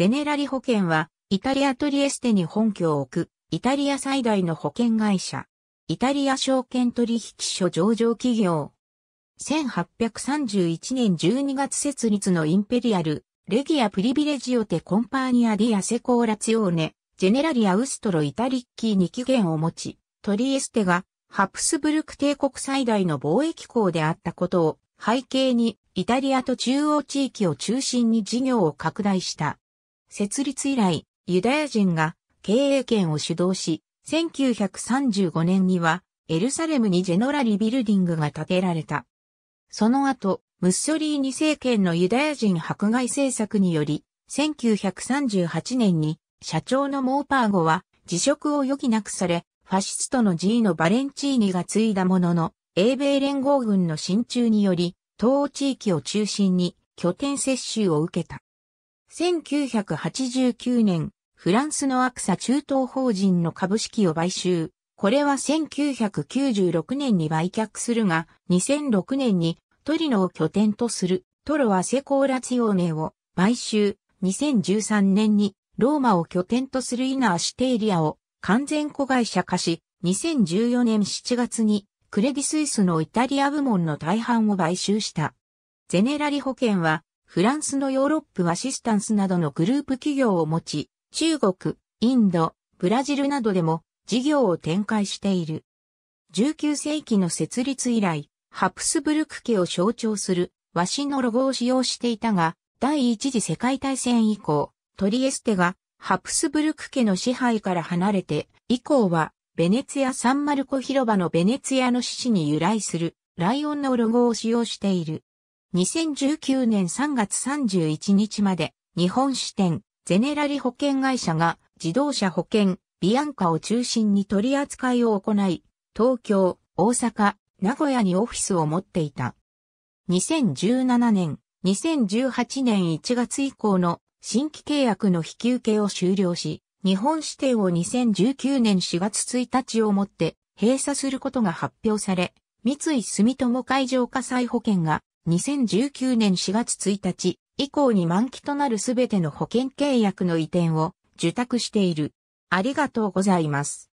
ゼネラリ保険は、イタリアトリエステに本拠を置く、イタリア最大の保険会社。イタリア証券取引所上場企業。1831年12月設立のインペリアル、レギアプリビレジオテコンパーニアディアセコーラツヨーネ、ジェネラリアウストロイタリッキーに起源を持ち、トリエステがハプスブルク帝国最大の貿易港であったことを背景にイタリアと中央地域を中心に事業を拡大した。設立以来、ユダヤ人が経営権を主導し、1935年にはエルサレムにジェノラリビルディングが建てられた。その後、ムッソリーニ政権のユダヤ人迫害政策により、1938年に社長のモーパーゴは辞職を余儀なくされ、ファシストの G のバレンチーニが継いだものの、英米連合軍の進駐により、東欧地域を中心に拠点接収を受けた。1989年、フランスのアクサ中東法人の株式を買収。これは1996年に売却するが、2006年にトリノを拠点とするトロアセコーラツオーネを買収。2013年にローマを拠点とするイナーシテイリアを完全子会社化し、2014年7月にクレディスイスのイタリア部門の大半を買収した。ゼネラリ保険はフランスのヨーロップアシスタンスなどのグループ企業を持ち、中国、インド、ブラジルなどでも事業を展開している。19世紀の設立以来、ハプスブルク家を象徴する和紙のロゴを使用していたが、第一次世界大戦以降、トリエステがハプスブルク家の支配から離れて、以降はベネツィア・サンマルコ広場のベネツィアの獅子に由来するライオンのロゴを使用している。2019年3月31日まで日本支店ゼネラリ保険会社が自動車保険ビアンカを中心に取り扱いを行い、東京、大阪、名古屋にオフィスを持っていた。2017年、2018年1月以降の新規契約の引き受けを終了し、日本支店を2019年4月1日をもって閉鎖することが発表され、三井住友海上火災保険が2019年4月1日以降に満期となるすべての保険契約の移転を受託している。ありがとうございます。